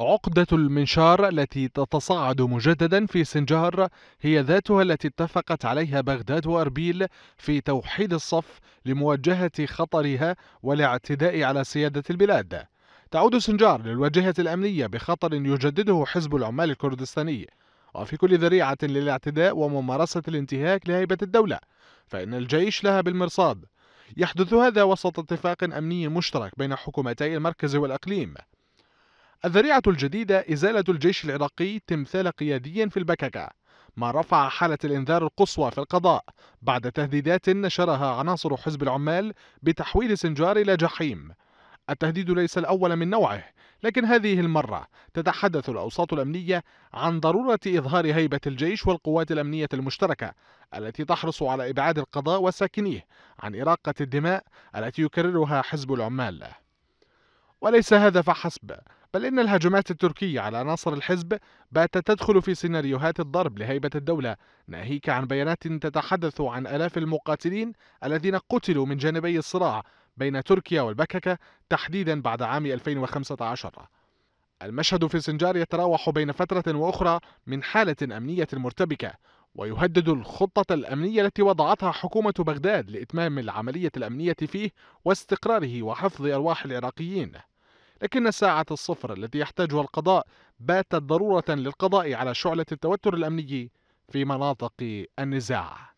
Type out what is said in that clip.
عقدة المنشار التي تتصاعد مجددا في سنجار هي ذاتها التي اتفقت عليها بغداد وأربيل في توحيد الصف لمواجهة خطرها والاعتداء على سيادة البلاد. تعود سنجار للواجهة الأمنية بخطر يجدده حزب العمال الكردستاني وفي كل ذريعة للاعتداء وممارسة الانتهاك لهيبة الدولة فإن الجيش لها بالمرصاد يحدث هذا وسط اتفاق أمني مشترك بين حكومتي المركز والأقليم الذريعة الجديدة إزالة الجيش العراقي تمثال قيادي في البككة ما رفع حالة الإنذار القصوى في القضاء بعد تهديدات نشرها عناصر حزب العمال بتحويل سنجار إلى جحيم التهديد ليس الأول من نوعه لكن هذه المرة تتحدث الأوساط الأمنية عن ضرورة إظهار هيبة الجيش والقوات الأمنية المشتركة التي تحرص على إبعاد القضاء وساكنيه عن إراقة الدماء التي يكررها حزب العمال وليس هذا فحسب بل إن الهجمات التركية على عناصر الحزب باتت تدخل في سيناريوهات الضرب لهيبة الدولة ناهيك عن بيانات تتحدث عن آلاف المقاتلين الذين قتلوا من جانبي الصراع بين تركيا والبككة تحديدا بعد عام 2015 المشهد في سنجار يتراوح بين فترة وأخرى من حالة أمنية مرتبكة ويهدد الخطة الأمنية التي وضعتها حكومة بغداد لإتمام العملية الأمنية فيه واستقراره وحفظ أرواح العراقيين لكن ساعة الصفر التي يحتاجها القضاء باتت ضرورة للقضاء على شعلة التوتر الأمني في مناطق النزاع